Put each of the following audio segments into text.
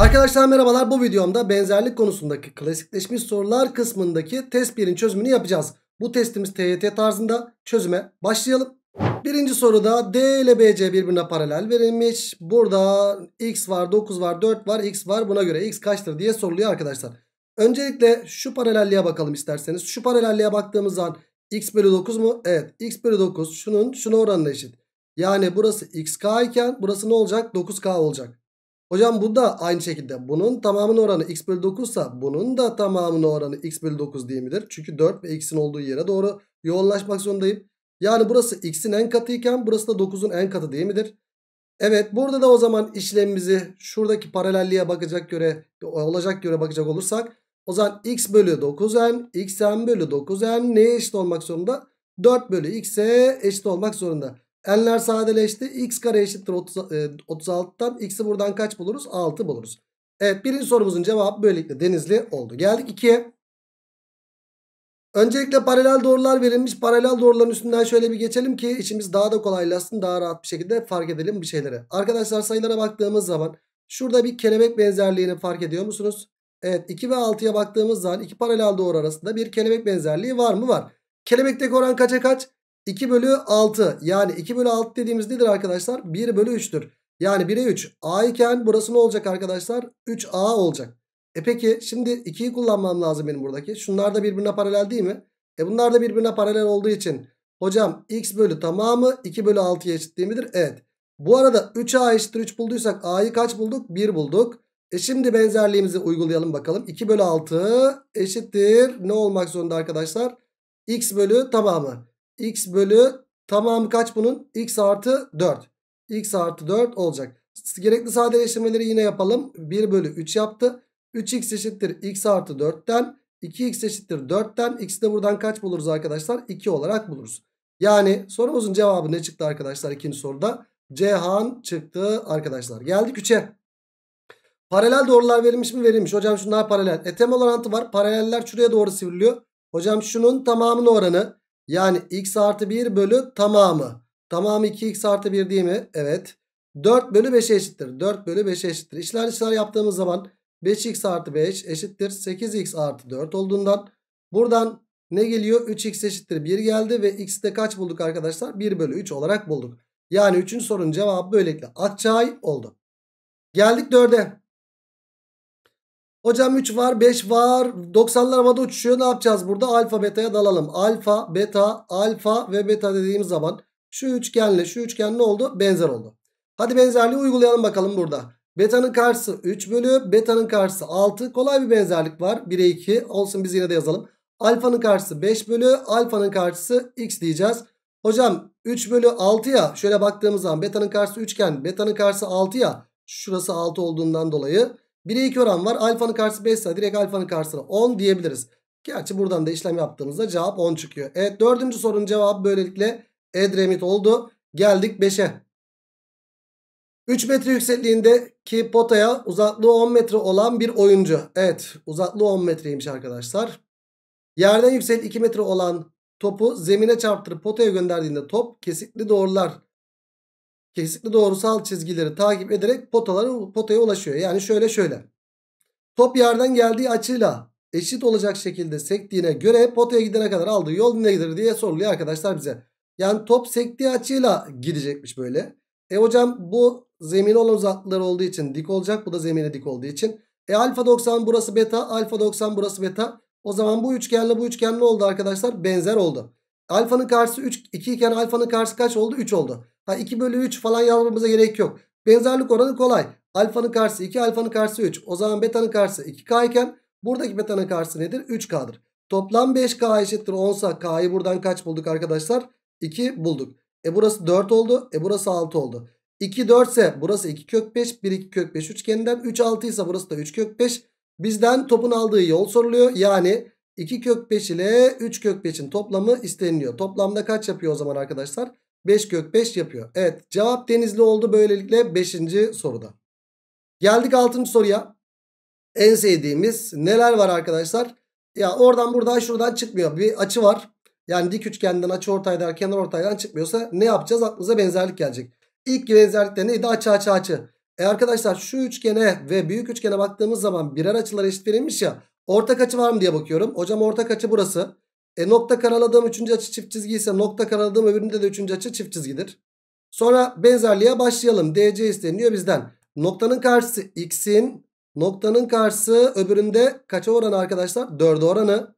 Arkadaşlar merhabalar bu videomda benzerlik konusundaki klasikleşmiş sorular kısmındaki test 1'in çözümünü yapacağız. Bu testimiz TYT tarzında çözüme başlayalım. Birinci soruda D ile BC birbirine paralel verilmiş. Burada X var 9 var 4 var X var buna göre X kaçtır diye soruluyor arkadaşlar. Öncelikle şu paralelliğe bakalım isterseniz. Şu paralelliğe baktığımız zaman X bölü 9 mu? Evet X bölü 9 şunun şuna oranına eşit. Yani burası XK iken burası ne olacak? 9K olacak. Hocam bu da aynı şekilde bunun tamamının oranı x bölü 9 sa bunun da tamamının oranı x bölü 9 diye midir? Çünkü 4 ve x'in olduğu yere doğru yoğunlaşmak zorundayım. Yani burası x'in en katıyken burası da 9'un en katı değil midir? Evet burada da o zaman işlemimizi şuradaki paralelliğe bakacak göre olacak göre bakacak olursak o zaman x bölü 9n xn bölü 9n neye eşit olmak zorunda? 4 bölü x'e eşit olmak zorunda. N'ler sadeleşti. X kare eşittir 30, e, 36'dan. X'i buradan kaç buluruz? 6 buluruz. Evet birinci sorumuzun cevabı böylelikle denizli oldu. Geldik 2'ye. Öncelikle paralel doğrular verilmiş. Paralel doğruların üstünden şöyle bir geçelim ki içimiz daha da kolaylaşsın. Daha rahat bir şekilde fark edelim bir şeylere. Arkadaşlar sayılara baktığımız zaman şurada bir kelebek benzerliğini fark ediyor musunuz? Evet 2 ve 6'ya baktığımız zaman iki paralel doğru arasında bir kelebek benzerliği var mı? Var. Kelebekteki oran kaça kaç? 2 bölü 6 yani 2 bölü 6 dediğimiz nedir arkadaşlar? 1 bölü 3'tür. Yani 1'e 3 a iken burası ne olacak arkadaşlar? 3a olacak. E peki şimdi 2'yi kullanmam lazım benim buradaki. Şunlar da birbirine paralel değil mi? E bunlar da birbirine paralel olduğu için hocam x bölü tamamı 2 bölü 6'ya eşit değil midir? Evet. Bu arada 3a eşittir 3 bulduysak a'yı kaç bulduk? 1 bulduk. E şimdi benzerliğimizi uygulayalım bakalım. 2 bölü 6 eşittir. Ne olmak zorunda arkadaşlar? x bölü tamamı x bölü tamamı kaç bunun? x artı 4. x artı 4 olacak. Gerekli sadeleştirmeleri yine yapalım. 1 bölü 3 yaptı. 3x eşittir x artı 4'ten. 2x eşittir 4'ten. x'i de buradan kaç buluruz arkadaşlar? 2 olarak buluruz. Yani sorumuzun cevabı ne çıktı arkadaşlar ikinci soruda? Cihan çıktı arkadaşlar. Geldik 3'e. Paralel doğrular verilmiş mi? Verilmiş. Hocam şunlar paralel. E tem orantı var. Paraleller şuraya doğru sivriliyor. Hocam şunun tamamının oranı. Yani x artı 1 bölü tamamı. Tamamı 2x artı 1 değil mi? Evet. 4 bölü 5 eşittir. 4 bölü 5 eşittir. İşler işler yaptığımız zaman 5x artı 5 eşittir. 8x artı 4 olduğundan buradan ne geliyor? 3x eşittir 1 geldi ve x'de kaç bulduk arkadaşlar? 1 bölü 3 olarak bulduk. Yani 3. sorunun cevabı böylelikle Akçay oldu. Geldik 4'e. Hocam 3 var 5 var 90'lar havada uçuşuyor ne yapacağız burada alfa beta'ya dalalım. Alfa beta alfa ve beta dediğimiz zaman şu üçgenle şu üçgen ne oldu benzer oldu. Hadi benzerliği uygulayalım bakalım burada. Beta'nın karşısı 3 bölü beta'nın karşısı 6 kolay bir benzerlik var 1'e 2 olsun biz yine de yazalım. Alfanın karşısı 5 bölü alfanın karşısı x diyeceğiz. Hocam 3 bölü 6 ya şöyle baktığımız zaman beta'nın karşısı üçgen beta'nın karşısı 6 ya şurası 6 olduğundan dolayı 1'e 2 oran var. Alfanın karşısı 5 ise direkt alfanın karşısına 10 diyebiliriz. Gerçi buradan da işlem yaptığımızda cevap 10 çıkıyor. Evet dördüncü sorunun cevabı böylelikle Edremit oldu. Geldik 5'e. 3 metre yüksekliğindeki potaya uzaklığı 10 metre olan bir oyuncu. Evet uzaklığı 10 metreymiş arkadaşlar. Yerden yükseklik 2 metre olan topu zemine çarptırıp potaya gönderdiğinde top kesikli doğrular kesikli doğrusal çizgileri takip ederek potaları potaya ulaşıyor. Yani şöyle şöyle. Top yerden geldiği açıyla eşit olacak şekilde sektiğine göre potaya gidene kadar aldığı yol ne gider diye soruluyor arkadaşlar bize. Yani top sektiği açıyla gidecekmiş böyle. E hocam bu zemin olan uzaklıklar olduğu için dik olacak. Bu da zemine dik olduğu için. E alfa 90 burası beta. Alfa 90 burası beta. O zaman bu üçgenle bu üçgen ne oldu arkadaşlar? Benzer oldu. Alfanın karşısı 2 iken alfanın karşısı kaç oldu? 3 oldu. Ha 2 bölü 3 falan yazmamıza gerek yok. Benzerlik oranı kolay. Alfanın karşısı 2 alfanın karşısı 3. O zaman betanın karşısı 2k iken buradaki betanın karşısı nedir? 3k'dır. Toplam 5k eşittir 10 sa k'yı buradan kaç bulduk arkadaşlar? 2 bulduk. E burası 4 oldu. E burası 6 oldu. 2 4 ise burası 2 kök 5. 1 2 kök 5 üçgeninden. 3 6 ise burası da 3 kök 5. Bizden topun aldığı yol soruluyor. Yani 2 kök 5 ile 3 kök 5'in toplamı isteniliyor. Toplamda kaç yapıyor o zaman arkadaşlar? 5 kök 5 yapıyor. Evet cevap denizli oldu böylelikle 5. soruda. Geldik 6. soruya. En sevdiğimiz neler var arkadaşlar? Ya oradan buradan şuradan çıkmıyor. Bir açı var. Yani dik üçgenden açı ortaydan kenar ortaydan çıkmıyorsa ne yapacağız? Aklınıza benzerlik gelecek. İlk benzerlikte neydi? Açı açı açı. E arkadaşlar şu üçgene ve büyük üçgene baktığımız zaman birer açılar eşit verilmiş ya. Ortak açı var mı diye bakıyorum. Hocam ortak açı burası. E nokta karaladığım üçüncü açı çift çizgi ise nokta karaladığım öbüründe de üçüncü açı çift çizgidir. Sonra benzerliğe başlayalım. DC isteniyor bizden. Noktanın karşısı x'in noktanın karşısı öbüründe kaça oranı arkadaşlar? 4'e oranı.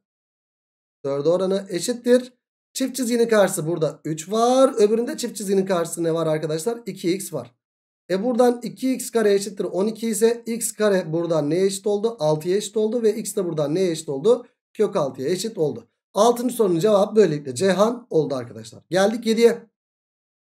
4'e oranı eşittir. Çift çizginin karşısı burada 3 var. Öbüründe çift çizginin karşısı ne var arkadaşlar? 2x var. E buradan 2x kare eşittir 12 ise x kare buradan neye eşit oldu? 6'ya eşit oldu ve x de buradan neye eşit oldu? Kök 6'ya eşit oldu. Altıncı sorunun cevabı böylelikle Ceyhan oldu arkadaşlar. Geldik 7'ye.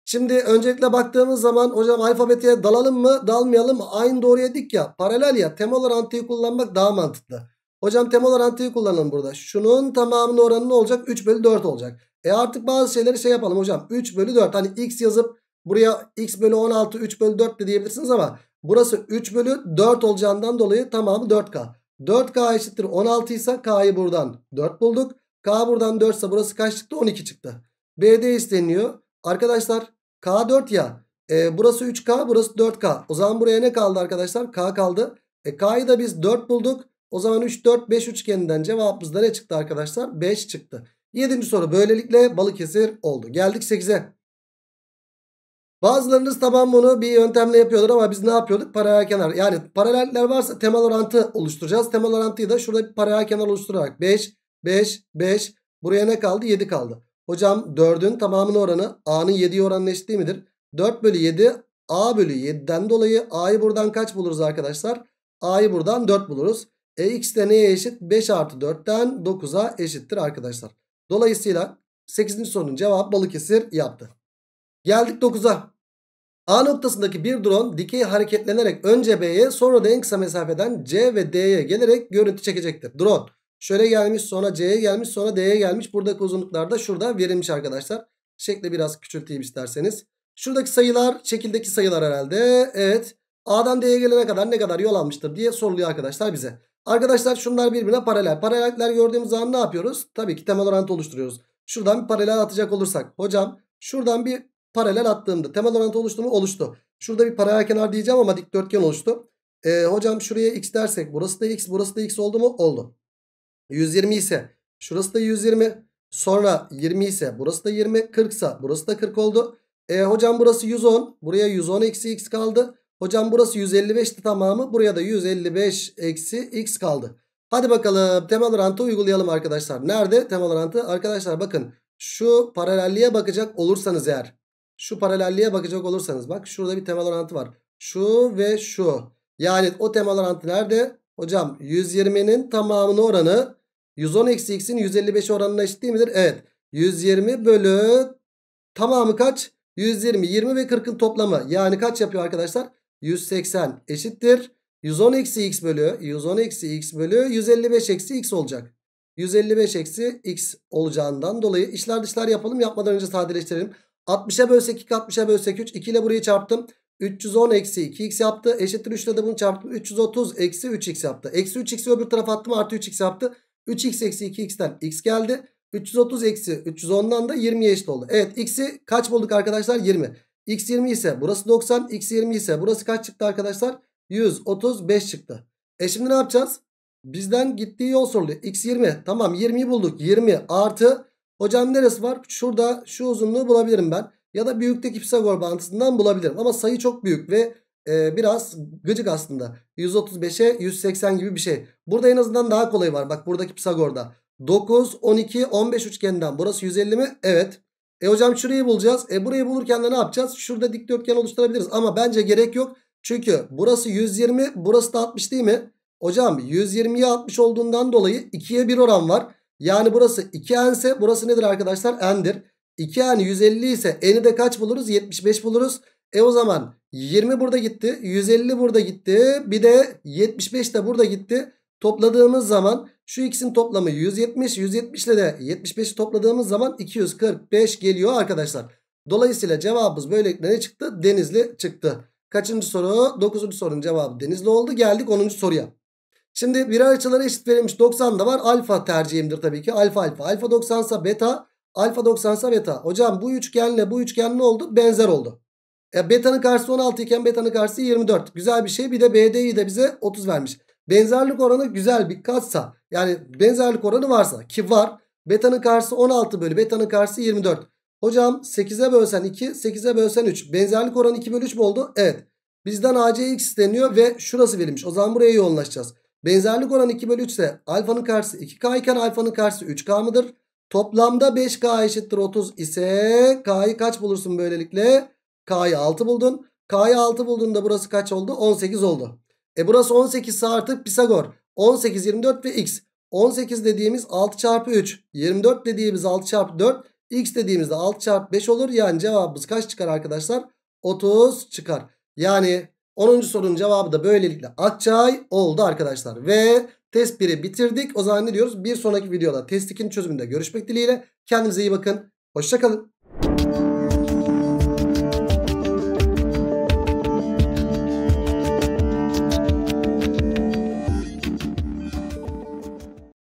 Şimdi öncelikle baktığımız zaman hocam alfabetiye dalalım mı dalmayalım mı? Aynı doğruya dik ya paralel ya temolar antiyi kullanmak daha mantıklı. Hocam temolar antiyi kullanalım burada. Şunun tamamının oranı ne olacak? 3 bölü 4 olacak. E artık bazı şeyleri şey yapalım hocam. 3 bölü 4 hani x yazıp buraya x bölü 16 3 bölü 4 de diyebilirsiniz ama burası 3 bölü 4 olacağından dolayı tamamı 4k. 4k eşittir 16 ise k'yı buradan 4 bulduk. K buradan 4 ise burası kaç çıktı? 12 çıktı. BD isteniyor. Arkadaşlar K 4 ya. E, burası 3K burası 4K. O zaman buraya ne kaldı arkadaşlar? K kaldı. E, K'yı da biz 4 bulduk. O zaman 3, 4, 5 üçgeninden cevabımızda ne çıktı arkadaşlar? 5 çıktı. 7. soru böylelikle Balıkesir oldu. Geldik 8'e. Bazılarınız tamam bunu bir yöntemle yapıyorlar ama biz ne yapıyorduk? Paralel kenar. Yani paraleller varsa temel orantı oluşturacağız. Temel orantıyı da şurada bir paralel kenar oluşturarak 5, 5, 5. Buraya ne kaldı? 7 kaldı. Hocam 4'ün tamamının oranı A'nın 7'ye oranına eşit değil midir? 4 bölü 7 A bölü 7'den dolayı A'yı buradan kaç buluruz arkadaşlar? A'yı buradan 4 buluruz. E x de neye eşit? 5 artı 4'ten 9'a eşittir arkadaşlar. Dolayısıyla 8. sorunun cevabı Balıkesir yaptı. Geldik 9'a. A noktasındaki bir drone dikey hareketlenerek önce B'ye sonra da en kısa mesafeden C ve D'ye gelerek görüntü çekecektir. Drone Şöyle gelmiş sonra C'ye gelmiş sonra D'ye gelmiş. Buradaki uzunluklar da şurada verilmiş arkadaşlar. Şekli biraz küçülteyim isterseniz. Şuradaki sayılar şekildeki sayılar herhalde. Evet. A'dan D'ye gelene kadar ne kadar yol almıştır diye soruluyor arkadaşlar bize. Arkadaşlar şunlar birbirine paralel. Paraleller gördüğümüz zaman ne yapıyoruz? Tabii ki temel orantı oluşturuyoruz. Şuradan bir paralel atacak olursak. Hocam şuradan bir paralel attığımda temel orantı oluştu mu? Oluştu. Şurada bir paralel kenar diyeceğim ama dikdörtgen oluştu. Ee, hocam şuraya x dersek burası da x burası da x oldu mu? Oldu. 120 ise şurası da 120. Sonra 20 ise burası da 20. 40 ise burası da 40 oldu. E hocam burası 110. Buraya 110 eksi x kaldı. Hocam burası 155'ti tamamı. Buraya da 155 eksi x kaldı. Hadi bakalım temel rantı uygulayalım arkadaşlar. Nerede temel rantı? Arkadaşlar bakın şu paralelliğe bakacak olursanız eğer. Şu paralelliğe bakacak olursanız bak şurada bir temel orantı var. Şu ve şu. Yani o temel orantı nerede? Hocam 120'nin tamamının oranı 110 eksi x'in 155 oranına eşit değil midir? Evet. 120 bölü tamamı kaç? 120, 20 ve 40'ın toplamı. Yani kaç yapıyor arkadaşlar? 180 eşittir. 110 eksi x bölü 110 eksi x bölü 155 eksi x olacak. 155 eksi x olacağından dolayı işler dışlar yapalım. Yapmadan önce sadeleştirelim. 60'a bölsek 2, 60'a bölsek 3. 2 ile burayı çarptım. 310 eksi 2x yaptı. Eşittir 3 ile de bunu çarptım. 330 eksi 3x yaptı. Eksi 3x'i öbür tarafa attım. Artı 3x yaptı. 3x eksi 2x'ten x geldi. 330 eksi 310'dan da 20'ye eşit oldu. Evet x'i kaç bulduk arkadaşlar? 20. x 20 ise burası 90. x 20 ise burası kaç çıktı arkadaşlar? 135 çıktı. E şimdi ne yapacağız? Bizden gittiği yol soruluyor. x 20. Tamam 20'yi bulduk. 20 artı. Hocam neresi var? Şurada şu uzunluğu bulabilirim ben. Ya da büyükteki Pisagor bağıntısından bulabilirim. Ama sayı çok büyük ve e, biraz gıcık aslında. 135'e 180 gibi bir şey. Burada en azından daha kolay var. Bak buradaki Pisagor'da. 9, 12, 15 üçgeninden. Burası 150 mi? Evet. E hocam şurayı bulacağız. E burayı bulurken de ne yapacağız? Şurada dikdörtgen oluşturabiliriz. Ama bence gerek yok. Çünkü burası 120, burası da 60 değil mi? Hocam 120'ye 60 olduğundan dolayı 2'ye 1 oran var. Yani burası 2n ise burası nedir arkadaşlar? n'dir. 2n 150 ise n'i de kaç buluruz? 75 buluruz. E o zaman 20 burada gitti. 150 burada gitti. Bir de 75 de burada gitti. Topladığımız zaman şu ikisinin toplamı 170. 170 ile de 75'i topladığımız zaman 245 geliyor arkadaşlar. Dolayısıyla cevabımız böylelikle ne çıktı? Denizli çıktı. Kaçıncı soru? 9. sorunun cevabı Denizli oldu. Geldik 10. soruya. Şimdi birer açıları eşit verilmiş 90 da var. Alfa tercihimdir tabii ki. Alfa alfa. Alfa 90 ise beta. Alfa 90 ise beta. Hocam bu üçgenle bu üçgen ne oldu? Benzer oldu. E, beta'nın karşısı 16 iken beta'nın karşısı 24. Güzel bir şey. Bir de BD'yi de bize 30 vermiş. Benzerlik oranı güzel bir katsa yani benzerlik oranı varsa ki var. Beta'nın karşısı 16 bölü beta'nın karşısı 24. Hocam 8'e bölsen 2, 8'e bölsen 3. Benzerlik oranı 2 bölü 3 mü oldu? Evet. Bizden ACX isteniyor ve şurası verilmiş. O zaman buraya yoğunlaşacağız. Benzerlik oranı 2 bölü 3 ise alfanın karşısı 2K iken alfanın karşısı 3K mıdır? Toplamda 5K eşittir 30 ise K'yı kaç bulursun böylelikle? K'yı 6 buldun. K'yı 6 bulduğunda burası kaç oldu? 18 oldu. E burası 18 ise artık Pisagor. 18, 24 ve x. 18 dediğimiz 6 çarpı 3. 24 dediğimiz 6 çarpı 4. X dediğimizde 6 çarpı 5 olur. Yani cevabımız kaç çıkar arkadaşlar? 30 çıkar. Yani 10. sorunun cevabı da böylelikle Akçay oldu arkadaşlar. Ve test 1'i bitirdik. O zaman ne diyoruz? Bir sonraki videoda test 2'nin çözümünde görüşmek dileğiyle. Kendinize iyi bakın. Hoşçakalın.